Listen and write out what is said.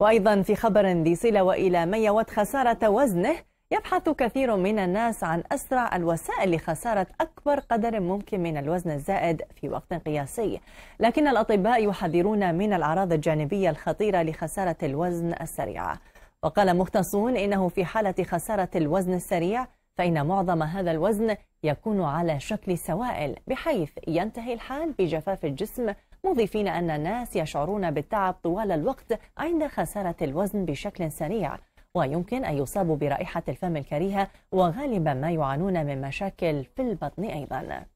وأيضا في خبر ذي صلة وإلى من يود خسارة وزنه يبحث كثير من الناس عن أسرع الوسائل لخسارة أكبر قدر ممكن من الوزن الزائد في وقت قياسي لكن الأطباء يحذرون من الأعراض الجانبية الخطيرة لخسارة الوزن السريعة وقال مختصون إنه في حالة خسارة الوزن السريع فإن معظم هذا الوزن يكون على شكل سوائل بحيث ينتهي الحال بجفاف الجسم مضيفين أن الناس يشعرون بالتعب طوال الوقت عند خسارة الوزن بشكل سريع ويمكن أن يصابوا برائحة الفم الكريهة وغالبا ما يعانون من مشاكل في البطن أيضا